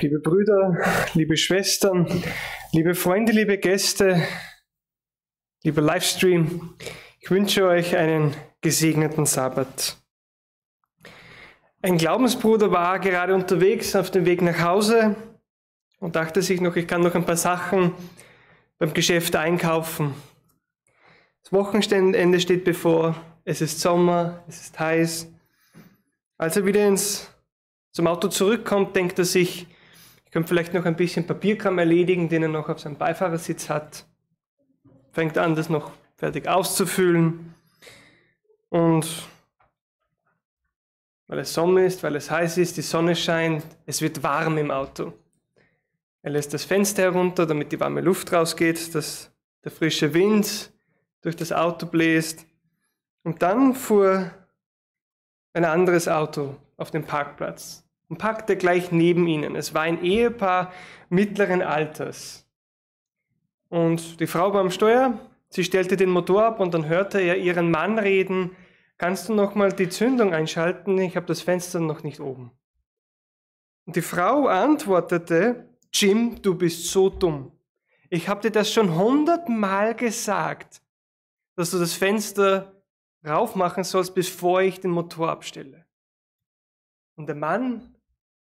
Liebe Brüder, liebe Schwestern, liebe Freunde, liebe Gäste, lieber Livestream, ich wünsche euch einen gesegneten Sabbat. Ein Glaubensbruder war gerade unterwegs auf dem Weg nach Hause und dachte sich noch, ich kann noch ein paar Sachen beim Geschäft einkaufen. Das Wochenende steht bevor, es ist Sommer, es ist heiß. Also wieder ins zum Auto zurückkommt, denkt er sich, ich könnte vielleicht noch ein bisschen Papierkram erledigen, den er noch auf seinem Beifahrersitz hat. Fängt an, das noch fertig auszufüllen. Und weil es Sommer ist, weil es heiß ist, die Sonne scheint, es wird warm im Auto. Er lässt das Fenster herunter, damit die warme Luft rausgeht, dass der frische Wind durch das Auto bläst. Und dann fuhr ein anderes Auto auf dem Parkplatz und parkte gleich neben ihnen. Es war ein Ehepaar mittleren Alters. Und die Frau war am Steuer, sie stellte den Motor ab und dann hörte er ihren Mann reden, kannst du nochmal die Zündung einschalten, ich habe das Fenster noch nicht oben. Und die Frau antwortete, Jim, du bist so dumm. Ich habe dir das schon hundertmal gesagt, dass du das Fenster raufmachen sollst, bevor ich den Motor abstelle. Und der Mann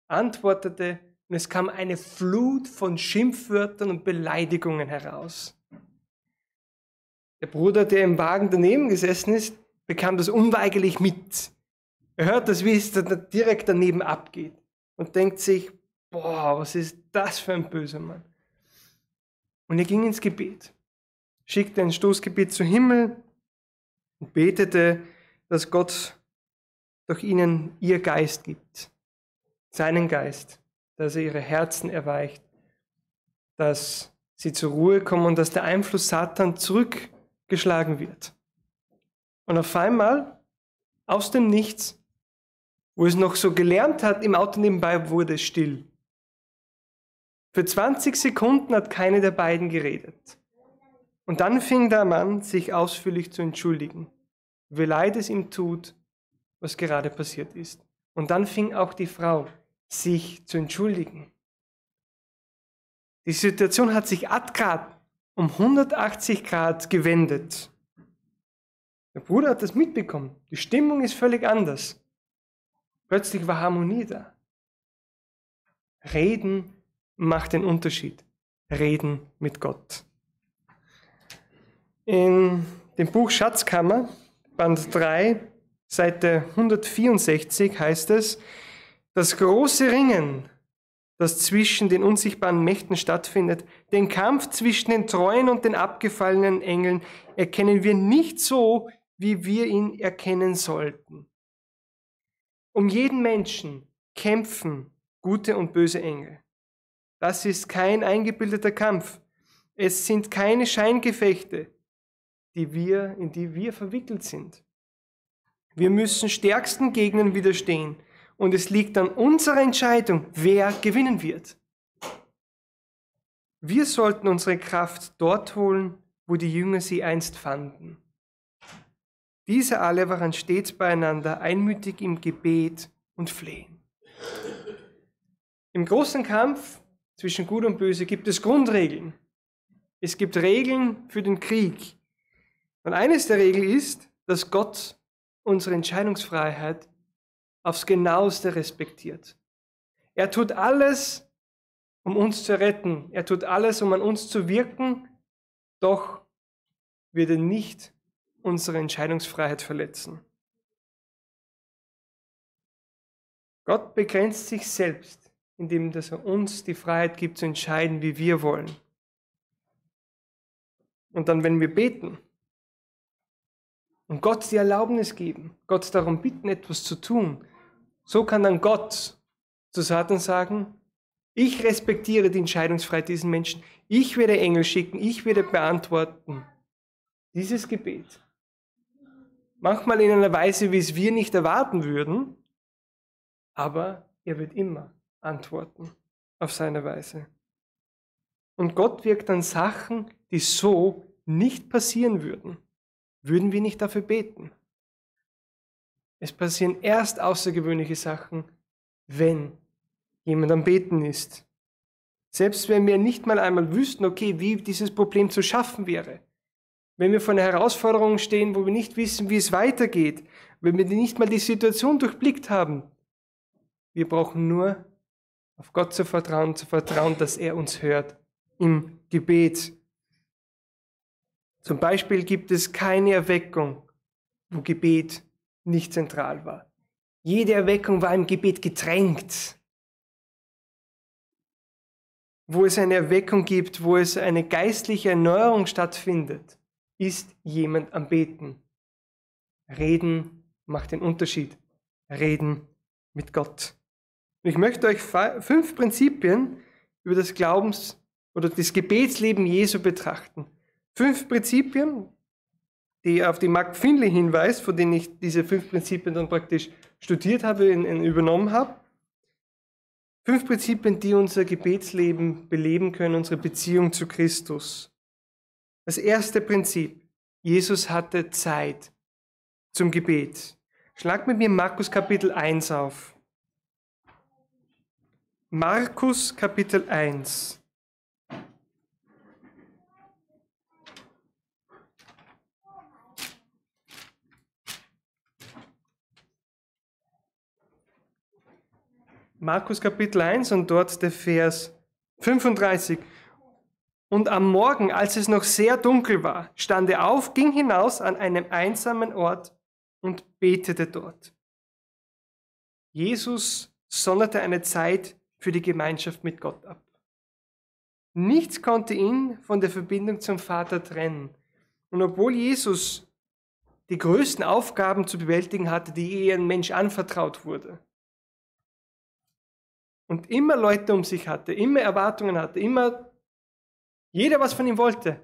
antwortete, und es kam eine Flut von Schimpfwörtern und Beleidigungen heraus. Der Bruder, der im Wagen daneben gesessen ist, bekam das unweigerlich mit. Er hört das, wie es da direkt daneben abgeht und denkt sich, boah, was ist das für ein böser Mann. Und er ging ins Gebet, schickte ein Stoßgebet zum Himmel und betete, dass Gott doch ihnen ihr Geist gibt, seinen Geist, dass er ihre Herzen erweicht, dass sie zur Ruhe kommen und dass der Einfluss Satan zurückgeschlagen wird. Und auf einmal, aus dem Nichts, wo es noch so gelernt hat, im Auto nebenbei wurde es still. Für 20 Sekunden hat keine der beiden geredet. Und dann fing der Mann, sich ausführlich zu entschuldigen, wie leid es ihm tut was gerade passiert ist. Und dann fing auch die Frau sich zu entschuldigen. Die Situation hat sich ad grad um 180 Grad gewendet. Der Bruder hat das mitbekommen. Die Stimmung ist völlig anders. Plötzlich war Harmonie da. Reden macht den Unterschied. Reden mit Gott. In dem Buch Schatzkammer, Band 3, Seite 164 heißt es, das große Ringen, das zwischen den unsichtbaren Mächten stattfindet, den Kampf zwischen den treuen und den abgefallenen Engeln erkennen wir nicht so, wie wir ihn erkennen sollten. Um jeden Menschen kämpfen gute und böse Engel. Das ist kein eingebildeter Kampf. Es sind keine Scheingefechte, die wir, in die wir verwickelt sind. Wir müssen stärksten Gegnern widerstehen. Und es liegt an unserer Entscheidung, wer gewinnen wird. Wir sollten unsere Kraft dort holen, wo die Jünger sie einst fanden. Diese alle waren stets beieinander, einmütig im Gebet und Flehen. Im großen Kampf zwischen Gut und Böse gibt es Grundregeln. Es gibt Regeln für den Krieg. Und eines der Regeln ist, dass Gott unsere Entscheidungsfreiheit aufs genaueste respektiert. Er tut alles, um uns zu retten. Er tut alles, um an uns zu wirken, doch wird er nicht unsere Entscheidungsfreiheit verletzen. Gott begrenzt sich selbst, indem dass er uns die Freiheit gibt zu entscheiden, wie wir wollen. Und dann, wenn wir beten, und Gott die Erlaubnis geben, Gott darum bitten, etwas zu tun. So kann dann Gott zu Satan sagen, ich respektiere die Entscheidungsfreiheit diesen Menschen, ich werde Engel schicken, ich werde beantworten. Dieses Gebet. Manchmal in einer Weise, wie es wir nicht erwarten würden, aber er wird immer antworten auf seine Weise. Und Gott wirkt an Sachen, die so nicht passieren würden würden wir nicht dafür beten. Es passieren erst außergewöhnliche Sachen, wenn jemand am Beten ist. Selbst wenn wir nicht mal einmal wüssten, okay, wie dieses Problem zu schaffen wäre. Wenn wir vor einer Herausforderung stehen, wo wir nicht wissen, wie es weitergeht, wenn wir nicht mal die Situation durchblickt haben. Wir brauchen nur auf Gott zu vertrauen, zu vertrauen, dass er uns hört im Gebet. Zum Beispiel gibt es keine Erweckung, wo Gebet nicht zentral war. Jede Erweckung war im Gebet getränkt. Wo es eine Erweckung gibt, wo es eine geistliche Erneuerung stattfindet, ist jemand am Beten. Reden macht den Unterschied. Reden mit Gott. ich möchte euch fünf Prinzipien über das Glaubens- oder das Gebetsleben Jesu betrachten fünf Prinzipien, die auf die Mark Finley hinweist, von denen ich diese fünf Prinzipien dann praktisch studiert habe und übernommen habe. Fünf Prinzipien, die unser Gebetsleben beleben können, unsere Beziehung zu Christus. Das erste Prinzip, Jesus hatte Zeit zum Gebet. Schlag mit mir Markus Kapitel 1 auf. Markus Kapitel 1. Markus Kapitel 1 und dort der Vers 35. Und am Morgen, als es noch sehr dunkel war, stand er auf, ging hinaus an einem einsamen Ort und betete dort. Jesus sonderte eine Zeit für die Gemeinschaft mit Gott ab. Nichts konnte ihn von der Verbindung zum Vater trennen. Und obwohl Jesus die größten Aufgaben zu bewältigen hatte, die je ein Mensch anvertraut wurde, und immer Leute um sich hatte, immer Erwartungen hatte, immer jeder was von ihm wollte,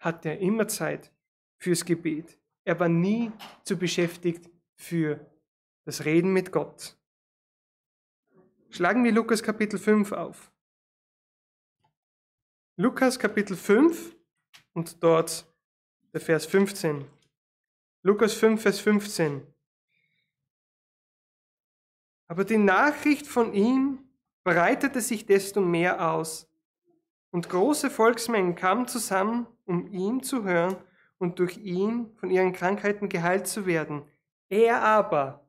hatte er immer Zeit fürs Gebet. Er war nie zu beschäftigt für das Reden mit Gott. Schlagen wir Lukas Kapitel 5 auf. Lukas Kapitel 5 und dort der Vers 15. Lukas 5, Vers 15. Aber die Nachricht von ihm breitete sich desto mehr aus, und große Volksmengen kamen zusammen, um ihm zu hören und durch ihn von ihren Krankheiten geheilt zu werden. Er aber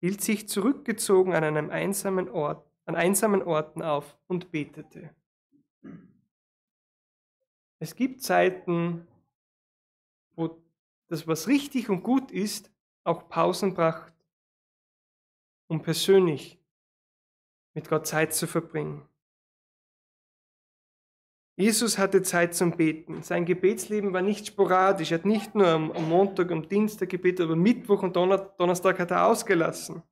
hielt sich zurückgezogen an einem einsamen Ort, an einsamen Orten auf und betete. Es gibt Zeiten, wo das, was richtig und gut ist, auch Pausen bracht um persönlich mit Gott Zeit zu verbringen. Jesus hatte Zeit zum Beten. Sein Gebetsleben war nicht sporadisch. Er hat nicht nur am Montag, am Dienstag gebetet, aber Mittwoch und Donnerstag hat er ausgelassen.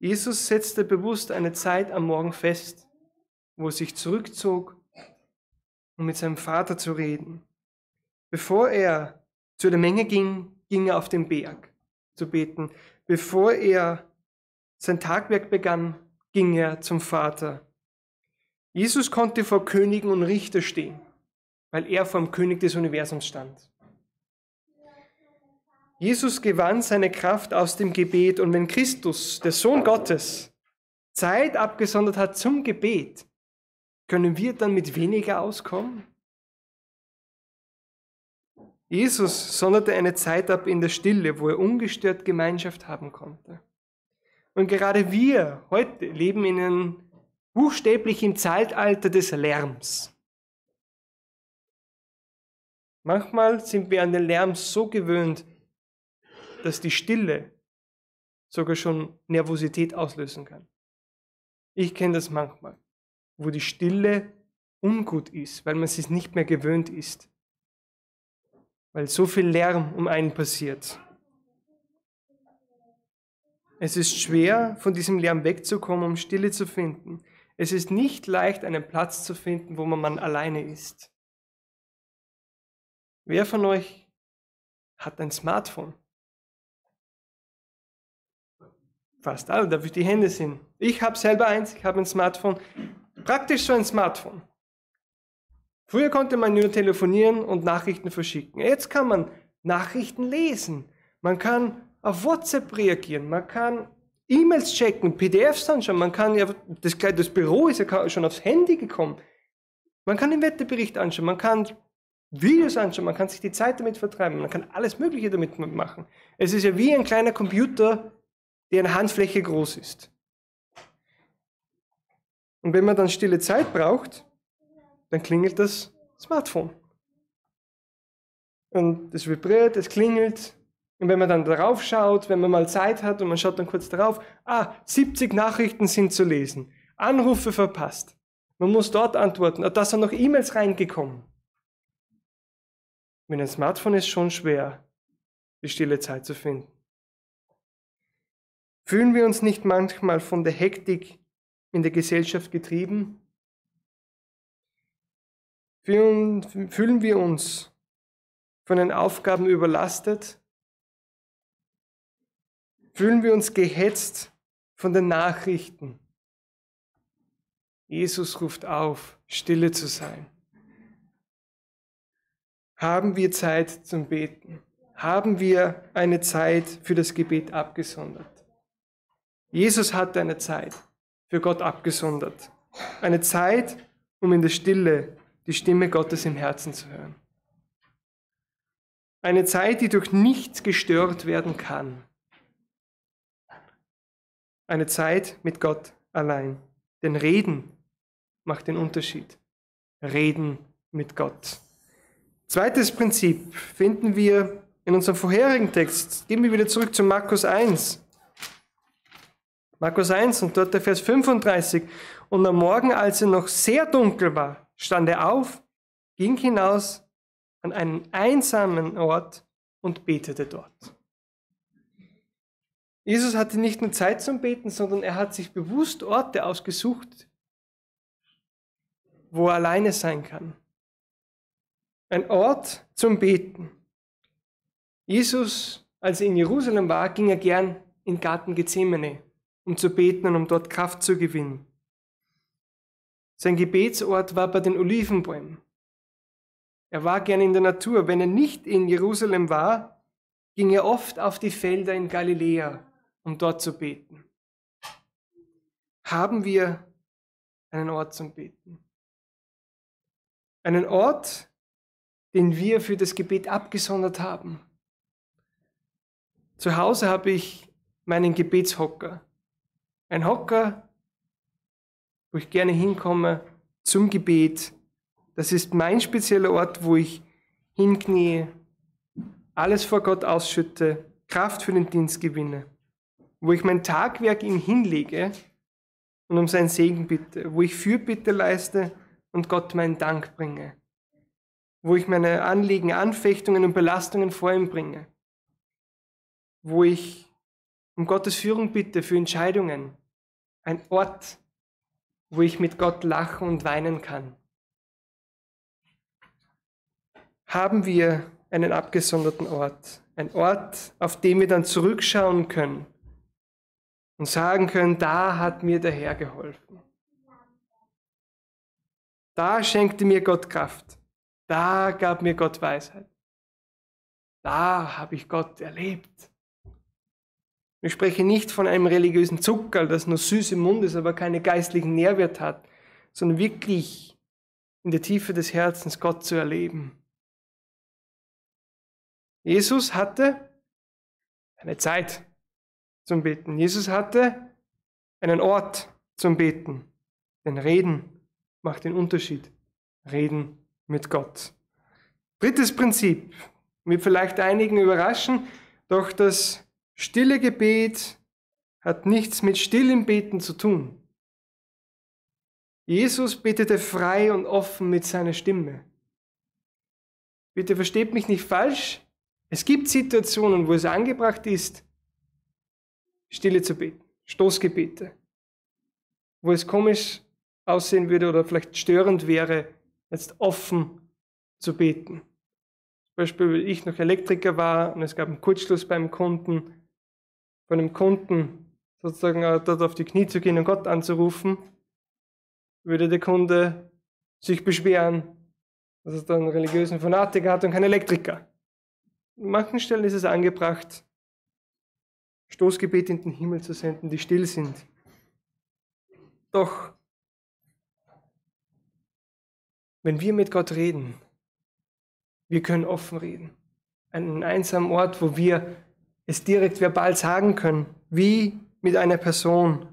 Jesus setzte bewusst eine Zeit am Morgen fest, wo er sich zurückzog, um mit seinem Vater zu reden. Bevor er zu der Menge ging, ging er auf den Berg zu beten. Bevor er sein Tagwerk begann, ging er zum Vater. Jesus konnte vor Königen und Richter stehen, weil er vor dem König des Universums stand. Jesus gewann seine Kraft aus dem Gebet und wenn Christus, der Sohn Gottes, Zeit abgesondert hat zum Gebet, können wir dann mit weniger auskommen? Jesus sonderte eine Zeit ab in der Stille, wo er ungestört Gemeinschaft haben konnte. Und gerade wir heute leben in einem buchstäblichen Zeitalter des Lärms. Manchmal sind wir an den Lärm so gewöhnt, dass die Stille sogar schon Nervosität auslösen kann. Ich kenne das manchmal, wo die Stille ungut ist, weil man es nicht mehr gewöhnt ist weil so viel Lärm um einen passiert. Es ist schwer, von diesem Lärm wegzukommen, um Stille zu finden. Es ist nicht leicht, einen Platz zu finden, wo man alleine ist. Wer von euch hat ein Smartphone? Fast alle, da würde die Hände sind. Ich habe selber eins, ich habe ein Smartphone. Praktisch so ein Smartphone. Früher konnte man nur telefonieren und Nachrichten verschicken. Jetzt kann man Nachrichten lesen. Man kann auf WhatsApp reagieren. Man kann E-Mails checken, PDFs anschauen. Man kann ja, das, das Büro ist ja schon aufs Handy gekommen. Man kann den Wetterbericht anschauen. Man kann Videos anschauen. Man kann sich die Zeit damit vertreiben. Man kann alles Mögliche damit machen. Es ist ja wie ein kleiner Computer, der eine Handfläche groß ist. Und wenn man dann stille Zeit braucht, dann klingelt das Smartphone. Und es vibriert, es klingelt. Und wenn man dann darauf schaut, wenn man mal Zeit hat und man schaut dann kurz darauf, ah, 70 Nachrichten sind zu lesen, Anrufe verpasst. Man muss dort antworten. Ah, da sind noch E-Mails reingekommen. Mit einem Smartphone ist schon schwer, die stille Zeit zu finden. Fühlen wir uns nicht manchmal von der Hektik in der Gesellschaft getrieben? Fühlen, fühlen wir uns von den Aufgaben überlastet? Fühlen wir uns gehetzt von den Nachrichten? Jesus ruft auf, stille zu sein. Haben wir Zeit zum Beten? Haben wir eine Zeit für das Gebet abgesondert? Jesus hatte eine Zeit für Gott abgesondert. Eine Zeit, um in der Stille die Stimme Gottes im Herzen zu hören. Eine Zeit, die durch nichts gestört werden kann. Eine Zeit mit Gott allein. Denn Reden macht den Unterschied. Reden mit Gott. Zweites Prinzip finden wir in unserem vorherigen Text. Gehen wir wieder zurück zu Markus 1. Markus 1 und dort der Vers 35. Und am Morgen, als es noch sehr dunkel war, stand er auf, ging hinaus an einen einsamen Ort und betete dort. Jesus hatte nicht nur Zeit zum Beten, sondern er hat sich bewusst Orte ausgesucht, wo er alleine sein kann. Ein Ort zum Beten. Jesus, als er in Jerusalem war, ging er gern in den Garten Gethsemane, um zu beten und um dort Kraft zu gewinnen. Sein Gebetsort war bei den Olivenbäumen. Er war gern in der Natur. Wenn er nicht in Jerusalem war, ging er oft auf die Felder in Galiläa, um dort zu beten. Haben wir einen Ort zum Beten? Einen Ort, den wir für das Gebet abgesondert haben. Zu Hause habe ich meinen Gebetshocker. Ein Hocker, wo ich gerne hinkomme, zum Gebet. Das ist mein spezieller Ort, wo ich hinknie, alles vor Gott ausschütte, Kraft für den Dienst gewinne, wo ich mein Tagwerk ihm hinlege und um seinen Segen bitte, wo ich Fürbitte leiste und Gott meinen Dank bringe, wo ich meine Anliegen, Anfechtungen und Belastungen vor ihm bringe, wo ich um Gottes Führung bitte für Entscheidungen, ein Ort, wo ich mit Gott lachen und weinen kann. Haben wir einen abgesonderten Ort, ein Ort, auf dem wir dann zurückschauen können und sagen können, da hat mir der Herr geholfen. Da schenkte mir Gott Kraft. Da gab mir Gott Weisheit. Da habe ich Gott erlebt. Ich spreche nicht von einem religiösen Zuckerl, das nur süß im Mund ist, aber keinen geistlichen Nährwert hat, sondern wirklich in der Tiefe des Herzens Gott zu erleben. Jesus hatte eine Zeit zum Beten. Jesus hatte einen Ort zum Beten. Denn Reden macht den Unterschied. Reden mit Gott. Drittes Prinzip, mit vielleicht einigen überraschen, doch das Stille Gebet hat nichts mit stillem Beten zu tun. Jesus betete frei und offen mit seiner Stimme. Bitte versteht mich nicht falsch. Es gibt Situationen, wo es angebracht ist, Stille zu beten, Stoßgebete, wo es komisch aussehen würde oder vielleicht störend wäre, jetzt offen zu beten. Zum Beispiel, wenn ich noch Elektriker war und es gab einen Kurzschluss beim Kunden von einem Kunden sozusagen äh, dort auf die Knie zu gehen und Gott anzurufen, würde der Kunde sich beschweren, dass es dann einen religiösen Fanatiker hat und keinen Elektriker. An manchen Stellen ist es angebracht, Stoßgebet in den Himmel zu senden, die still sind. Doch, wenn wir mit Gott reden, wir können offen reden. An einem einsamen Ort, wo wir es direkt verbal sagen können, wie mit einer Person.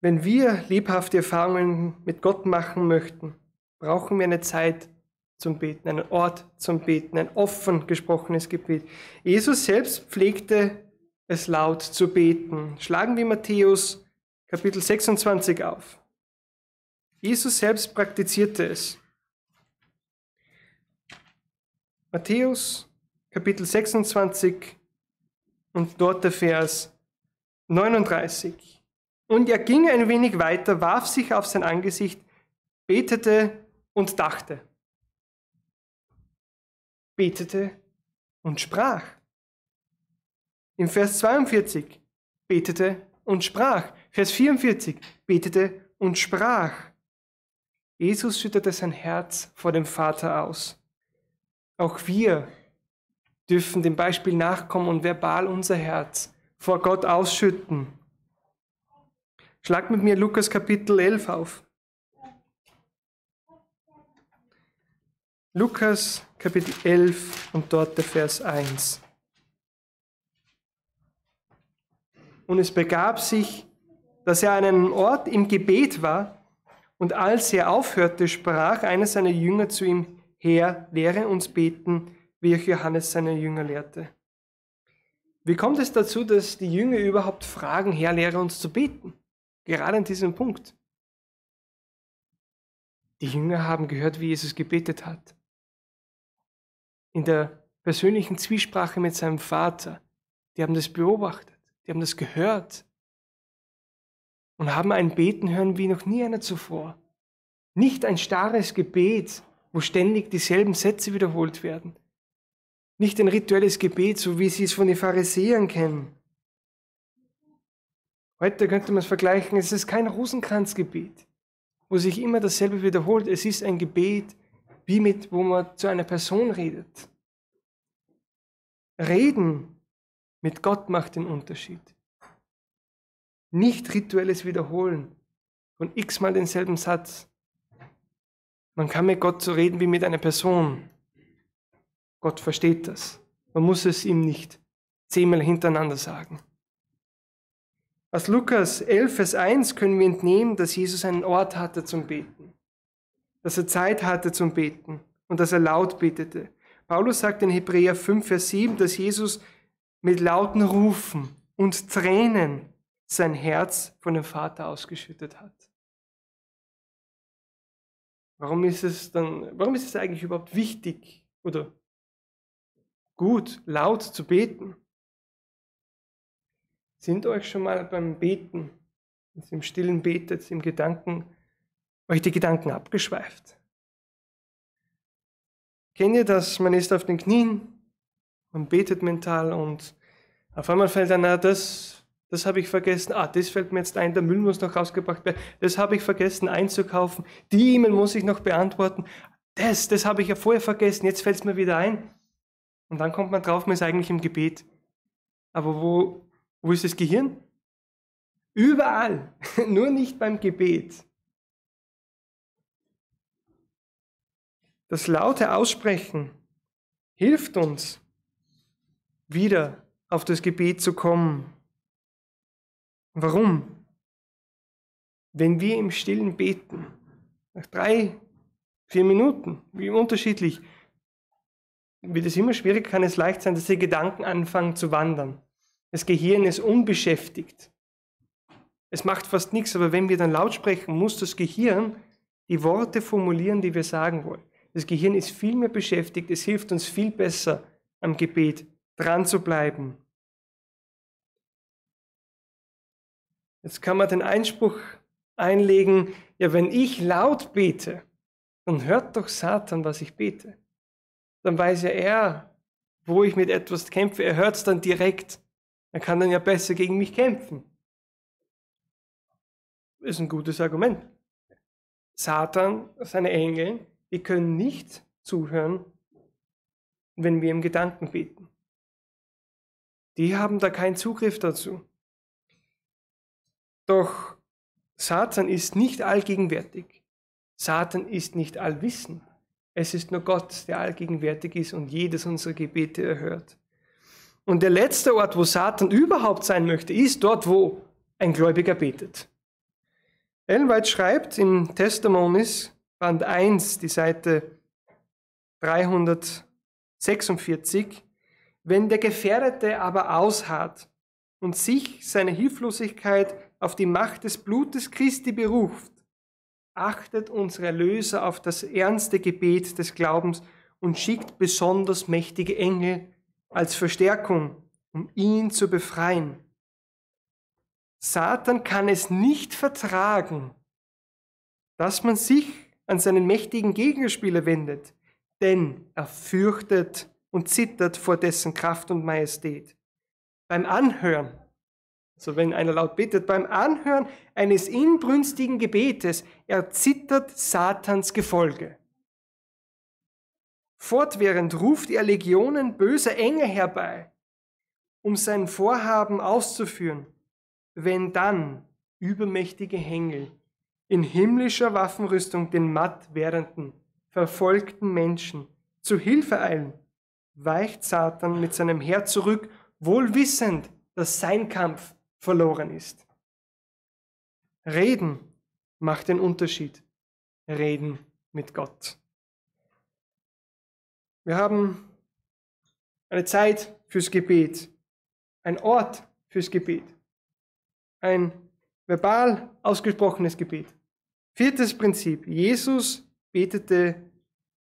Wenn wir lebhafte Erfahrungen mit Gott machen möchten, brauchen wir eine Zeit zum Beten, einen Ort zum Beten, ein offen gesprochenes Gebet. Jesus selbst pflegte es laut zu beten. Schlagen wir Matthäus Kapitel 26 auf. Jesus selbst praktizierte es. Matthäus Kapitel 26 und dort der Vers 39. Und er ging ein wenig weiter, warf sich auf sein Angesicht, betete und dachte. Betete und sprach. Im Vers 42 betete und sprach. Vers 44 betete und sprach. Jesus schüttete sein Herz vor dem Vater aus. Auch wir dürfen dem Beispiel nachkommen und verbal unser Herz vor Gott ausschütten. Schlag mit mir Lukas Kapitel 11 auf. Lukas Kapitel 11 und dort der Vers 1. Und es begab sich, dass er an einem Ort im Gebet war, und als er aufhörte, sprach einer seiner Jünger zu ihm, Herr, lehre uns beten, wie auch Johannes seine Jünger lehrte. Wie kommt es dazu, dass die Jünger überhaupt fragen, Herr, lehre uns zu beten? Gerade an diesem Punkt. Die Jünger haben gehört, wie Jesus gebetet hat. In der persönlichen Zwiesprache mit seinem Vater. Die haben das beobachtet, die haben das gehört und haben ein Beten hören wie noch nie einer zuvor. Nicht ein starres Gebet, wo ständig dieselben Sätze wiederholt werden, nicht ein rituelles Gebet, so wie sie es von den Pharisäern kennen. Heute könnte man es vergleichen, es ist kein Rosenkranzgebet, wo sich immer dasselbe wiederholt. Es ist ein Gebet, wie mit, wo man zu einer Person redet. Reden mit Gott macht den Unterschied. Nicht rituelles Wiederholen von x-mal denselben Satz. Man kann mit Gott so reden wie mit einer Person. Gott versteht das. Man muss es ihm nicht zehnmal hintereinander sagen. Aus Lukas 11, Vers 1 können wir entnehmen, dass Jesus einen Ort hatte zum Beten, dass er Zeit hatte zum Beten und dass er laut betete. Paulus sagt in Hebräer 5, Vers 7, dass Jesus mit lauten Rufen und Tränen sein Herz von dem Vater ausgeschüttet hat. Warum ist es dann, warum ist es eigentlich überhaupt wichtig oder gut, laut zu beten. Sind euch schon mal beim Beten, wenn ihr im Stillen betet, im Gedanken, euch die Gedanken abgeschweift? Kennt ihr das? Man ist auf den Knien, man betet mental und auf einmal fällt einer, ah, das, das habe ich vergessen, ah, das fällt mir jetzt ein, der Müll muss noch rausgebracht werden, das habe ich vergessen einzukaufen, die E-Mail muss ich noch beantworten, das, das habe ich ja vorher vergessen, jetzt fällt es mir wieder ein. Und dann kommt man drauf, man ist eigentlich im Gebet. Aber wo, wo ist das Gehirn? Überall, nur nicht beim Gebet. Das laute Aussprechen hilft uns, wieder auf das Gebet zu kommen. Warum? Wenn wir im Stillen beten, nach drei, vier Minuten, wie unterschiedlich, wird es immer schwieriger, kann es leicht sein, dass die Gedanken anfangen zu wandern. Das Gehirn ist unbeschäftigt. Es macht fast nichts, aber wenn wir dann laut sprechen, muss das Gehirn die Worte formulieren, die wir sagen wollen. Das Gehirn ist viel mehr beschäftigt, es hilft uns viel besser, am Gebet dran zu bleiben. Jetzt kann man den Einspruch einlegen, ja, wenn ich laut bete, dann hört doch Satan, was ich bete dann weiß ja er, wo ich mit etwas kämpfe. Er hört es dann direkt. Er kann dann ja besser gegen mich kämpfen. Ist ein gutes Argument. Satan, seine Engel, die können nicht zuhören, wenn wir im Gedanken beten. Die haben da keinen Zugriff dazu. Doch Satan ist nicht allgegenwärtig. Satan ist nicht allwissend. Es ist nur Gott, der allgegenwärtig ist und jedes unserer Gebete erhört. Und der letzte Ort, wo Satan überhaupt sein möchte, ist dort, wo ein Gläubiger betet. Elweit schreibt in Testimonies, Band 1, die Seite 346, wenn der Gefährdete aber ausharrt und sich seine Hilflosigkeit auf die Macht des Blutes Christi beruft, achtet unser Erlöser auf das ernste Gebet des Glaubens und schickt besonders mächtige Engel als Verstärkung, um ihn zu befreien. Satan kann es nicht vertragen, dass man sich an seinen mächtigen Gegenspieler wendet, denn er fürchtet und zittert vor dessen Kraft und Majestät. Beim Anhören so wenn einer laut betet, beim Anhören eines inbrünstigen Gebetes erzittert Satans Gefolge. Fortwährend ruft er Legionen böser Engel herbei, um sein Vorhaben auszuführen, wenn dann übermächtige Hengel in himmlischer Waffenrüstung den matt werdenden, verfolgten Menschen zu Hilfe eilen, weicht Satan mit seinem Heer zurück, wohl wissend, dass sein Kampf verloren ist. Reden macht den Unterschied. Reden mit Gott. Wir haben eine Zeit fürs Gebet, ein Ort fürs Gebet, ein verbal ausgesprochenes Gebet. Viertes Prinzip. Jesus betete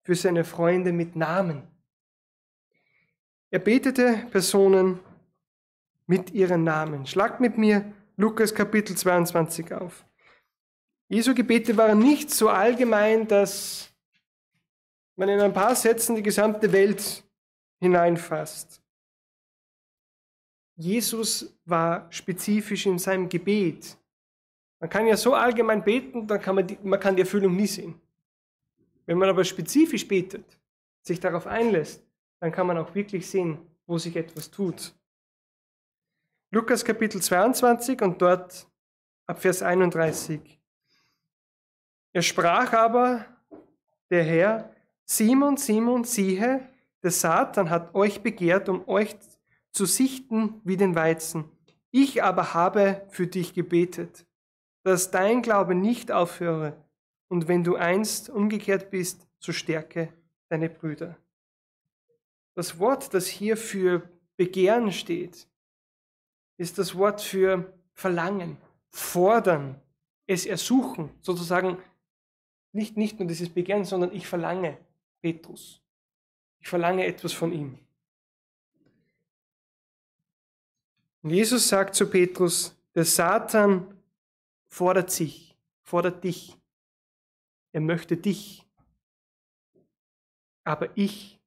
für seine Freunde mit Namen. Er betete Personen mit ihren Namen. Schlag mit mir Lukas Kapitel 22 auf. Jesu Gebete waren nicht so allgemein, dass man in ein paar Sätzen die gesamte Welt hineinfasst. Jesus war spezifisch in seinem Gebet. Man kann ja so allgemein beten, dann kann man die, man kann die Erfüllung nie sehen. Wenn man aber spezifisch betet, sich darauf einlässt, dann kann man auch wirklich sehen, wo sich etwas tut. Lukas Kapitel 22 und dort ab Vers 31. Er sprach aber, der Herr, Simon, Simon, siehe, der Satan hat euch begehrt, um euch zu sichten wie den Weizen. Ich aber habe für dich gebetet, dass dein Glaube nicht aufhöre. Und wenn du einst umgekehrt bist, so stärke deine Brüder. Das Wort, das hier für Begehren steht, ist das Wort für verlangen, fordern, es ersuchen, sozusagen nicht, nicht nur dieses Begehren, sondern ich verlange Petrus. Ich verlange etwas von ihm. Und Jesus sagt zu Petrus, der Satan fordert sich, fordert dich. Er möchte dich. Aber ich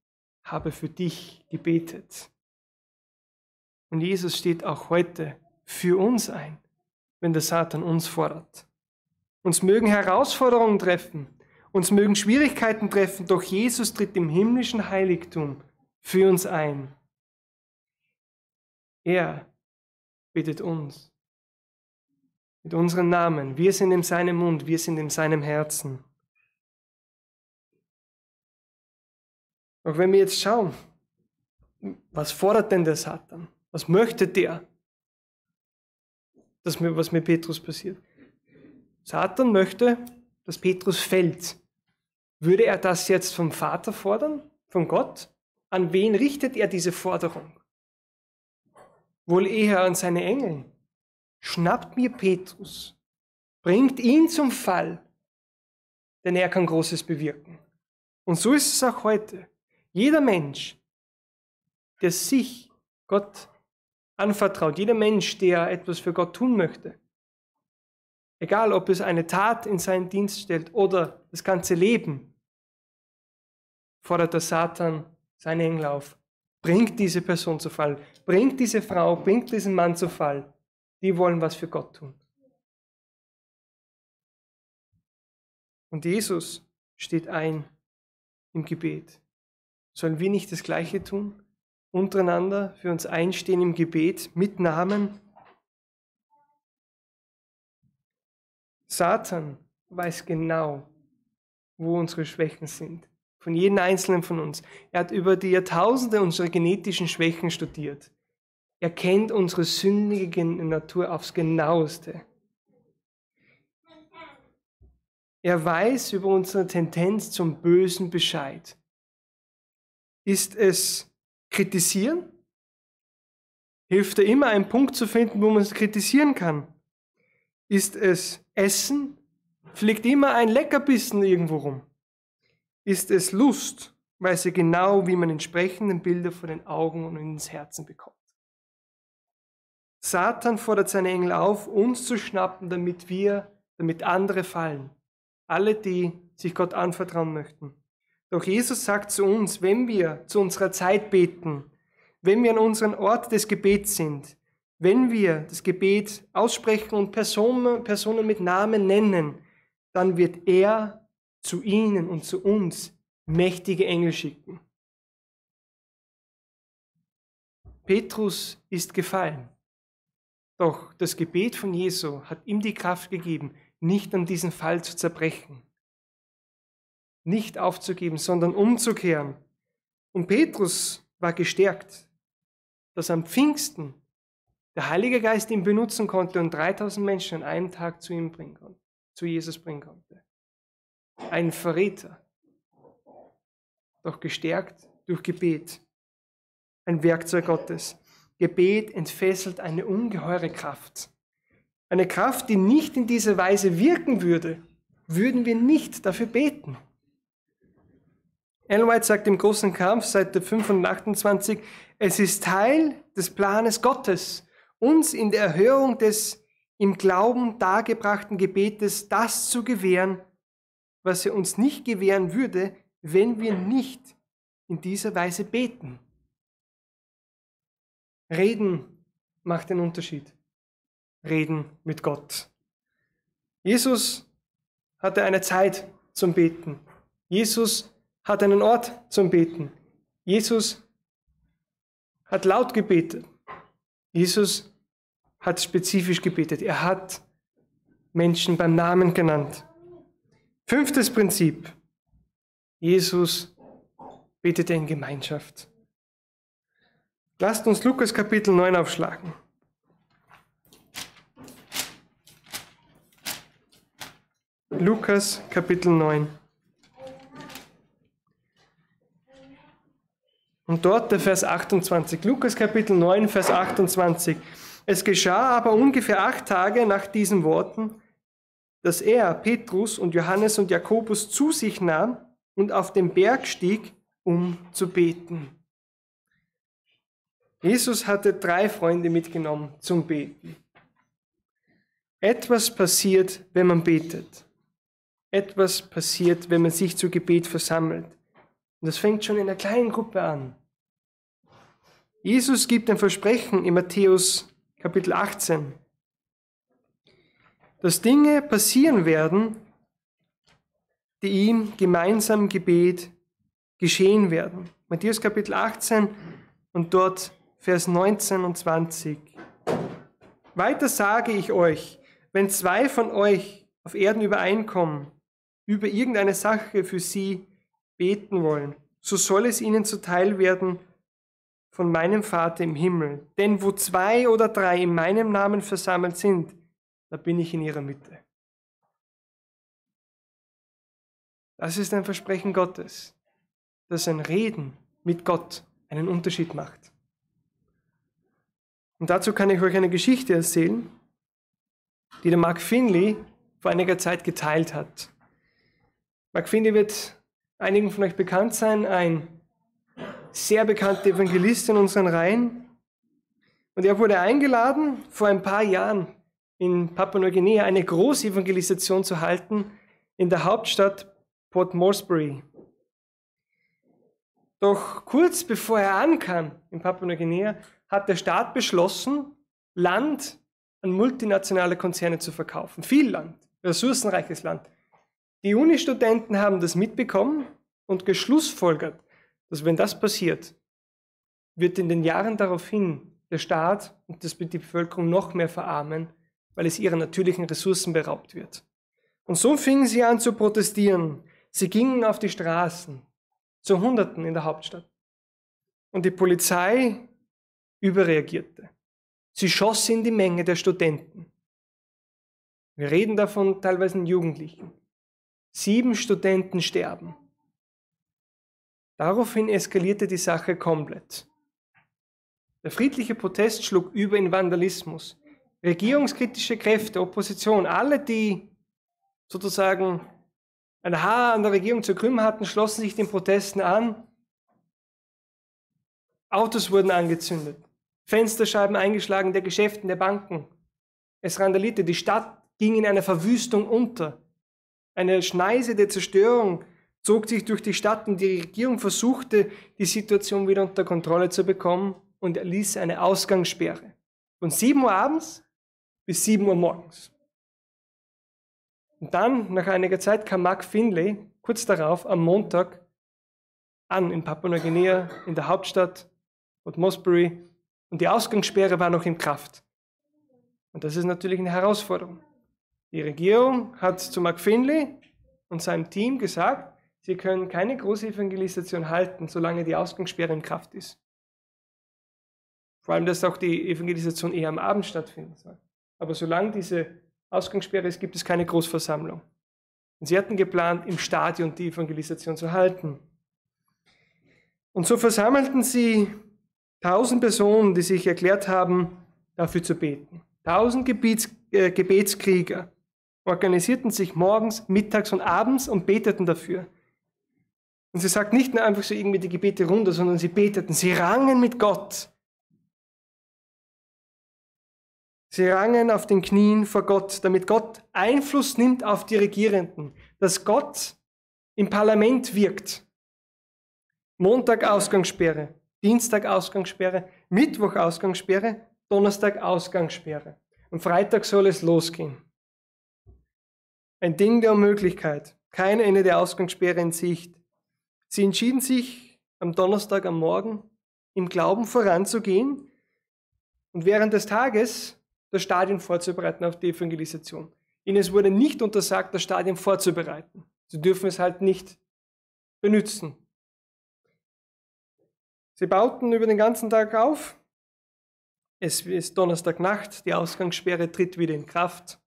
habe für dich gebetet. Und Jesus steht auch heute für uns ein, wenn der Satan uns fordert. Uns mögen Herausforderungen treffen, uns mögen Schwierigkeiten treffen, doch Jesus tritt im himmlischen Heiligtum für uns ein. Er bittet uns mit unserem Namen. Wir sind in seinem Mund, wir sind in seinem Herzen. Auch wenn wir jetzt schauen, was fordert denn der Satan? Was möchte der? dass mir, was mit Petrus passiert. Satan möchte, dass Petrus fällt. Würde er das jetzt vom Vater fordern? Von Gott? An wen richtet er diese Forderung? Wohl eher an seine Engel. Schnappt mir Petrus. Bringt ihn zum Fall. Denn er kann Großes bewirken. Und so ist es auch heute. Jeder Mensch, der sich Gott anvertraut. Jeder Mensch, der etwas für Gott tun möchte. Egal, ob es eine Tat in seinen Dienst stellt oder das ganze Leben, fordert der Satan seinen Engel auf. Bringt diese Person zu Fall. Bringt diese Frau, bringt diesen Mann zu Fall. Die wollen was für Gott tun. Und Jesus steht ein im Gebet. Sollen wir nicht das Gleiche tun? untereinander für uns einstehen im Gebet mit Namen. Satan weiß genau, wo unsere Schwächen sind. Von jedem einzelnen von uns. Er hat über die Jahrtausende unsere genetischen Schwächen studiert. Er kennt unsere sündige Natur aufs genaueste. Er weiß über unsere Tendenz zum Bösen Bescheid. Ist es kritisieren? Hilft dir immer einen Punkt zu finden, wo man es kritisieren kann? Ist es Essen? Fliegt immer ein Leckerbissen irgendwo rum? Ist es Lust? Weiß er genau, wie man entsprechende Bilder vor den Augen und ins Herzen bekommt. Satan fordert seine Engel auf, uns zu schnappen, damit wir, damit andere fallen. Alle, die sich Gott anvertrauen möchten. Doch Jesus sagt zu uns, wenn wir zu unserer Zeit beten, wenn wir an unserem Ort des Gebets sind, wenn wir das Gebet aussprechen und Personen, Personen mit Namen nennen, dann wird er zu ihnen und zu uns mächtige Engel schicken. Petrus ist gefallen. Doch das Gebet von Jesu hat ihm die Kraft gegeben, nicht an diesen Fall zu zerbrechen nicht aufzugeben, sondern umzukehren. Und Petrus war gestärkt, dass am Pfingsten der Heilige Geist ihn benutzen konnte und 3000 Menschen an einem Tag zu ihm bringen konnte, zu Jesus bringen konnte. Ein Verräter, doch gestärkt durch Gebet, ein Werkzeug Gottes. Gebet entfesselt eine ungeheure Kraft. Eine Kraft, die nicht in dieser Weise wirken würde, würden wir nicht dafür beten. Ellen White sagt im großen Kampf, Seite 528, es ist Teil des Planes Gottes, uns in der Erhörung des im Glauben dargebrachten Gebetes das zu gewähren, was er uns nicht gewähren würde, wenn wir nicht in dieser Weise beten. Reden macht den Unterschied. Reden mit Gott. Jesus hatte eine Zeit zum Beten. Jesus hat einen Ort zum Beten. Jesus hat laut gebetet. Jesus hat spezifisch gebetet. Er hat Menschen beim Namen genannt. Fünftes Prinzip. Jesus betete in Gemeinschaft. Lasst uns Lukas Kapitel 9 aufschlagen. Lukas Kapitel 9. Und dort der Vers 28, Lukas Kapitel 9, Vers 28. Es geschah aber ungefähr acht Tage nach diesen Worten, dass er Petrus und Johannes und Jakobus zu sich nahm und auf den Berg stieg, um zu beten. Jesus hatte drei Freunde mitgenommen zum Beten. Etwas passiert, wenn man betet. Etwas passiert, wenn man sich zu Gebet versammelt. Und das fängt schon in einer kleinen Gruppe an. Jesus gibt ein Versprechen in Matthäus Kapitel 18, dass Dinge passieren werden, die ihm gemeinsam Gebet geschehen werden. Matthäus Kapitel 18 und dort Vers 19 und 20. Weiter sage ich euch, wenn zwei von euch auf Erden übereinkommen, über irgendeine Sache für sie beten wollen, so soll es ihnen zuteil werden, von meinem Vater im Himmel. Denn wo zwei oder drei in meinem Namen versammelt sind, da bin ich in ihrer Mitte. Das ist ein Versprechen Gottes, dass ein Reden mit Gott einen Unterschied macht. Und dazu kann ich euch eine Geschichte erzählen, die der Mark Finley vor einiger Zeit geteilt hat. Mark Finley wird einigen von euch bekannt sein, ein sehr bekannte Evangelist in unseren Reihen. Und er wurde eingeladen, vor ein paar Jahren in Papua-Neuguinea eine große Evangelisation zu halten in der Hauptstadt Port Moresbury. Doch kurz bevor er ankam in Papua-Neuguinea, hat der Staat beschlossen, Land an multinationale Konzerne zu verkaufen. Viel Land, ressourcenreiches Land. Die Uni-Studenten haben das mitbekommen und geschlussfolgert, dass wenn das passiert, wird in den Jahren daraufhin der Staat und das, die Bevölkerung noch mehr verarmen, weil es ihrer natürlichen Ressourcen beraubt wird. Und so fingen sie an zu protestieren. Sie gingen auf die Straßen, zu Hunderten in der Hauptstadt. Und die Polizei überreagierte. Sie schoss in die Menge der Studenten. Wir reden davon teilweise Jugendlichen. Sieben Studenten sterben. Daraufhin eskalierte die Sache komplett. Der friedliche Protest schlug über in Vandalismus. Regierungskritische Kräfte, Opposition, alle, die sozusagen ein Haar an der Regierung zu krümmen hatten, schlossen sich den Protesten an. Autos wurden angezündet, Fensterscheiben eingeschlagen der Geschäften, der Banken. Es randalierte, die Stadt ging in einer Verwüstung unter. Eine Schneise der Zerstörung zog sich durch die Stadt und die Regierung versuchte, die Situation wieder unter Kontrolle zu bekommen und erließ eine Ausgangssperre von 7 Uhr abends bis 7 Uhr morgens. Und dann, nach einiger Zeit, kam Mark Finlay kurz darauf am Montag an in Papua-Neuguinea, in der Hauptstadt Port Mosbury, und die Ausgangssperre war noch in Kraft. Und das ist natürlich eine Herausforderung. Die Regierung hat zu Mark Finlay und seinem Team gesagt, Sie können keine große Evangelisation halten, solange die Ausgangssperre in Kraft ist. Vor allem, dass auch die Evangelisation eher am Abend stattfinden soll. Aber solange diese Ausgangssperre ist, gibt es keine Großversammlung. Und sie hatten geplant, im Stadion die Evangelisation zu halten. Und so versammelten sie tausend Personen, die sich erklärt haben, dafür zu beten. Tausend Gebets, äh, Gebetskrieger organisierten sich morgens, mittags und abends und beteten dafür. Und sie sagt nicht nur einfach so irgendwie die Gebete runter, sondern sie beteten, sie rangen mit Gott. Sie rangen auf den Knien vor Gott, damit Gott Einfluss nimmt auf die Regierenden, dass Gott im Parlament wirkt. Montag Ausgangssperre, Dienstag Ausgangssperre, Mittwoch Ausgangssperre, Donnerstag Ausgangssperre. Am Freitag soll es losgehen. Ein Ding der Unmöglichkeit. Kein Ende der Ausgangssperre in Sicht. Sie entschieden sich am Donnerstag am Morgen im Glauben voranzugehen und während des Tages das Stadion vorzubereiten auf die Evangelisation. Ihnen wurde nicht untersagt, das Stadion vorzubereiten. Sie dürfen es halt nicht benützen. Sie bauten über den ganzen Tag auf. Es ist Donnerstagnacht, die Ausgangssperre tritt wieder in Kraft.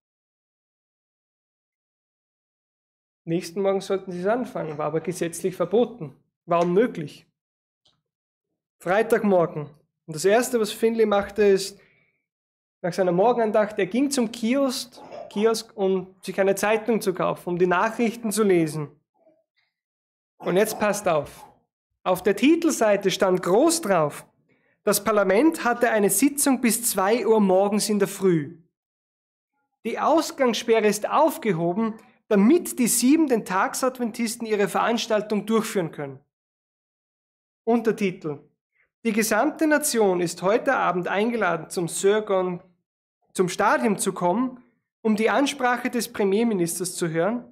Nächsten Morgen sollten sie es anfangen, war aber gesetzlich verboten, war unmöglich. Freitagmorgen. Und das Erste, was Finley machte, ist, nach seiner Morgenandacht, er ging zum Kiosk, Kiosk, um sich eine Zeitung zu kaufen, um die Nachrichten zu lesen. Und jetzt passt auf. Auf der Titelseite stand groß drauf, das Parlament hatte eine Sitzung bis 2 Uhr morgens in der Früh. Die Ausgangssperre ist aufgehoben, damit die sieben den Tagsadventisten ihre Veranstaltung durchführen können. Untertitel. Die gesamte Nation ist heute Abend eingeladen, zum Sörgon, zum Stadion zu kommen, um die Ansprache des Premierministers zu hören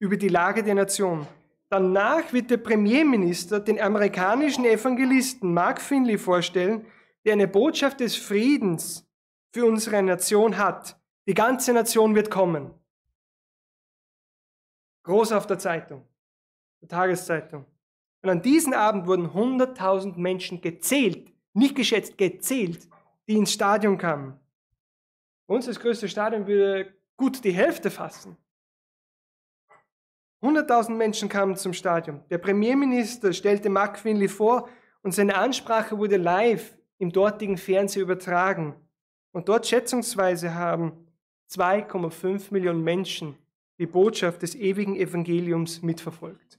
über die Lage der Nation. Danach wird der Premierminister den amerikanischen Evangelisten Mark Finley vorstellen, der eine Botschaft des Friedens für unsere Nation hat. Die ganze Nation wird kommen groß auf der Zeitung, der Tageszeitung. Und an diesem Abend wurden 100.000 Menschen gezählt, nicht geschätzt, gezählt, die ins Stadion kamen. Uns das größte Stadion würde gut die Hälfte fassen. 100.000 Menschen kamen zum Stadion. Der Premierminister stellte Mark Finley vor und seine Ansprache wurde live im dortigen Fernsehen übertragen. Und dort schätzungsweise haben 2,5 Millionen Menschen die Botschaft des ewigen Evangeliums mitverfolgt.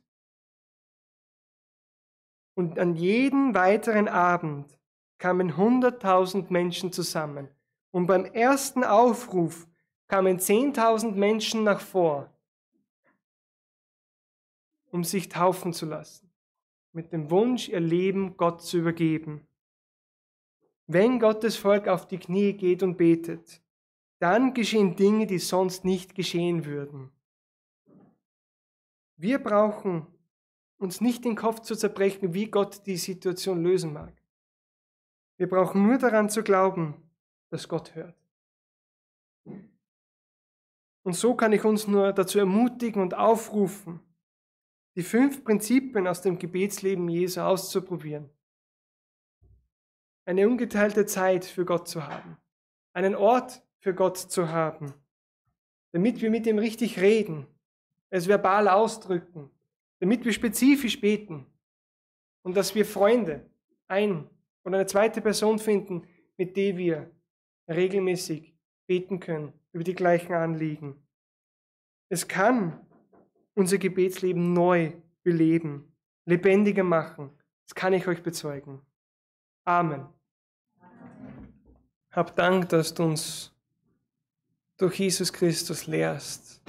Und an jedem weiteren Abend kamen 100.000 Menschen zusammen. Und beim ersten Aufruf kamen 10.000 Menschen nach vor, um sich taufen zu lassen, mit dem Wunsch, ihr Leben Gott zu übergeben. Wenn Gottes Volk auf die Knie geht und betet, dann geschehen Dinge, die sonst nicht geschehen würden. Wir brauchen uns nicht den Kopf zu zerbrechen, wie Gott die Situation lösen mag. Wir brauchen nur daran zu glauben, dass Gott hört. Und so kann ich uns nur dazu ermutigen und aufrufen, die fünf Prinzipien aus dem Gebetsleben Jesu auszuprobieren. Eine ungeteilte Zeit für Gott zu haben. Einen Ort, für Gott zu haben, damit wir mit ihm richtig reden, es verbal ausdrücken, damit wir spezifisch beten und dass wir Freunde, ein und eine zweite Person finden, mit der wir regelmäßig beten können über die gleichen Anliegen. Es kann unser Gebetsleben neu beleben, lebendiger machen. Das kann ich euch bezeugen. Amen. Amen. Hab Dank, dass du uns durch Jesus Christus lehrst,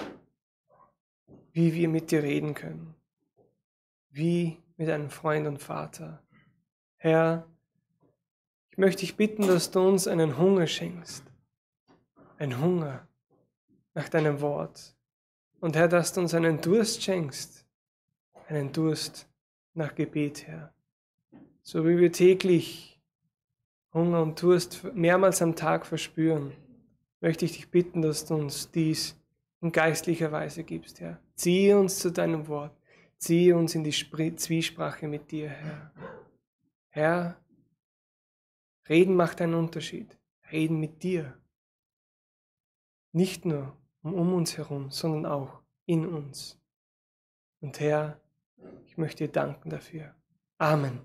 wie wir mit dir reden können, wie mit einem Freund und Vater. Herr, ich möchte dich bitten, dass du uns einen Hunger schenkst, einen Hunger nach deinem Wort. Und Herr, dass du uns einen Durst schenkst, einen Durst nach Gebet, Herr. So wie wir täglich Hunger und Durst mehrmals am Tag verspüren möchte ich dich bitten, dass du uns dies in geistlicher Weise gibst, Herr. Ziehe uns zu deinem Wort. Ziehe uns in die Spr Zwiesprache mit dir, Herr. Herr, Reden macht einen Unterschied. Reden mit dir. Nicht nur um uns herum, sondern auch in uns. Und Herr, ich möchte dir danken dafür. Amen.